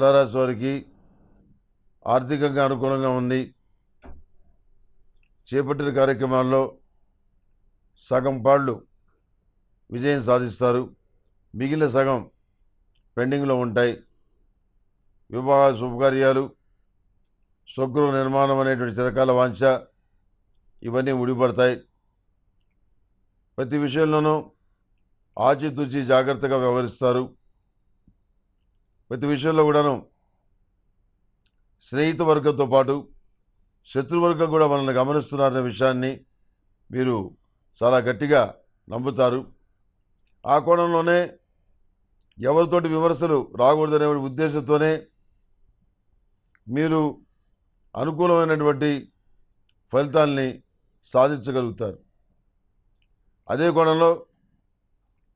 తులారాశి వారికి ఆర్థికంగా అనుకూలంగా ఉంది చేపట్టిన కార్యక్రమాల్లో సగం పాళ్ళు విజయం సాధిస్తారు మిగిలిన సగం పెండింగ్లో ఉంటాయి వివాహ శుభకార్యాలు స్వగృహ నిర్మాణం అనేటువంటి చిరకాల వాంఛ ఇవన్నీ ముడిపడతాయి ప్రతి విషయంలోనూ ఆచితూచి జాగ్రత్తగా వ్యవహరిస్తారు ప్రతి విషయంలో కూడాను స్నేహిత వర్గంతో పాటు శత్రువర్గం కూడా మనల్ని గమనిస్తున్నారనే విషయాన్ని మీరు చాలా గట్టిగా నమ్ముతారు ఆ కోణంలోనే ఎవరితోటి విమర్శలు రాకూడదనే ఉద్దేశంతోనే మీరు అనుకూలమైనటువంటి ఫలితాల్ని సాధించగలుగుతారు అదే కోణంలో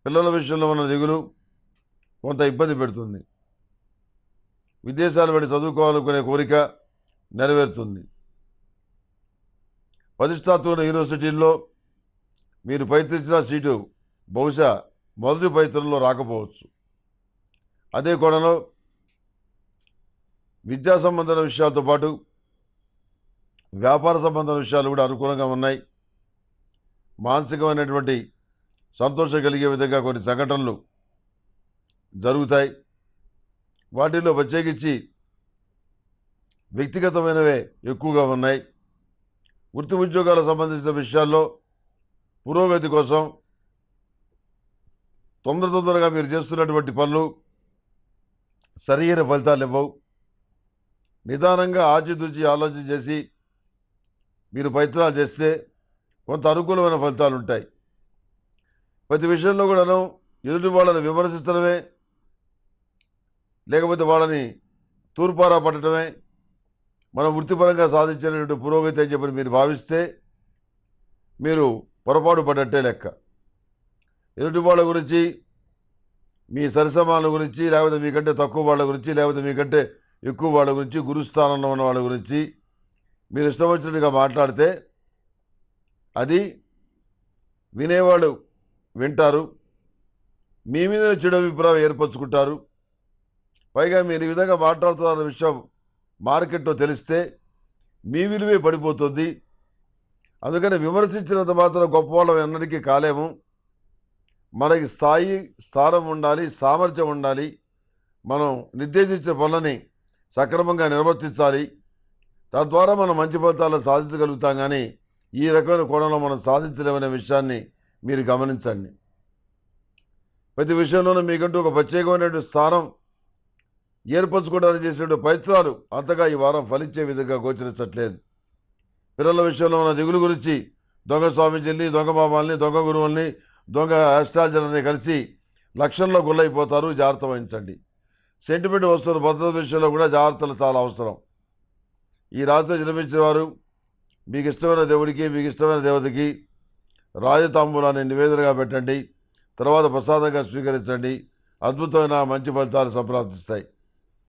పిల్లల విషయంలో ఉన్న దిగులు కొంత ఇబ్బంది పెడుతుంది విదేశాలు వెళ్ళి చదువుకోవాలనుకునే కోరిక నెరవేరుతుంది ప్రతిష్టాత్మక యూనివర్సిటీల్లో మీరు ప్రయత్నించిన సీటు బహుశా మొదటి ప్రయత్నంలో రాకపోవచ్చు అదే కోణంలో విద్యా సంబంధన విషయాలతో పాటు వ్యాపార సంబంధమైన విషయాలు కూడా అనుకూలంగా ఉన్నాయి మానసికమైనటువంటి సంతోషం కలిగే విధంగా కొన్ని సంఘటనలు జరుగుతాయి వాటిలో ప్రత్యేకించి వ్యక్తిగతమైనవే ఎక్కువగా ఉన్నాయి వృత్తి ఉద్యోగాలకు సంబంధించిన విషయాల్లో పురోగతి కోసం తొందర తొందరగా మీరు చేస్తున్నటువంటి పనులు సరైన ఫలితాలు ఇవ్వవు నిదానంగా ఆచితూచి ఆలోచన చేసి మీరు ప్రయత్నాలు చేస్తే కొంత అనుకూలమైన ఫలితాలు ఉంటాయి ప్రతి విషయంలో కూడాను ఎదుటి వాళ్ళని విమర్శించడమే లేకపోతే వాళ్ళని తూర్పారా పట్టడమే మనం వృత్తిపరంగా సాధించినటువంటి పురోగతి అని చెప్పి మీరు భావిస్తే మీరు పొరపాటు పడ్డట్టే లెక్క ఎదుటి వాళ్ళ గురించి మీ సరిసమాన గురించి లేకపోతే మీకంటే తక్కువ వాళ్ళ గురించి లేకపోతే మీకంటే ఎక్కువ వాళ్ళ గురించి గురుస్థానంలో ఉన్న వాళ్ళ గురించి మీరు ఇష్టం వచ్చినట్టుగా మాట్లాడితే అది వినేవాళ్ళు వింటారు మీ మీద చెడు అభిప్రాయం ఏర్పరచుకుంటారు పైగా మీరు ఈ విధంగా మాట్లాడుతున్న విషయం మార్కెట్లో తెలిస్తే మీ విలువే పడిపోతుంది అందుకని విమర్శించినంత మాత్రం గొప్పవాళ్ళం ఎన్నటికీ కాలేము మనకి స్థాయి స్థానం ఉండాలి సామర్థ్యం ఉండాలి మనం నిర్దేశించిన పనులని సక్రమంగా నిర్వర్తించాలి తద్వారా మనం మంచి ఫలితాలను సాధించగలుగుతాం కానీ ఈ రకమైన కోణంలో మనం సాధించలేమనే విషయాన్ని మీరు గమనించండి ప్రతి విషయంలోనూ మీకంటూ ఒక ప్రత్యేకమైనటువంటి స్థానం ఏర్పరచుకోవడానికి చేసిన ప్రయత్నాలు అంతగా ఈ వారం ఫలించే విధంగా గోచరించట్లేదు పిల్లల విషయంలో ఉన్న దిగులు గురించి దొంగ స్వామీజీని దొంగ బాబాల్ని దొంగ గురువుల్ని దొంగ అష్టాజలని కలిసి లక్షల్లో గుళ్ళైపోతారు జాగ్రత్త వహించండి సెంటిమెంట్ వస్తున్న భద్రత విషయంలో కూడా జాగ్రత్తలు చాలా అవసరం ఈ రాత్రి జన్మించిన వారు మీకు ఇష్టమైన దేవుడికి మీకు ఇష్టమైన దేవతకి రాజతాంబూలాన్ని నివేదనగా పెట్టండి తర్వాత ప్రసాదంగా స్వీకరించండి అద్భుతమైన మంచి ఫలితాలు సంప్రాప్తిస్తాయి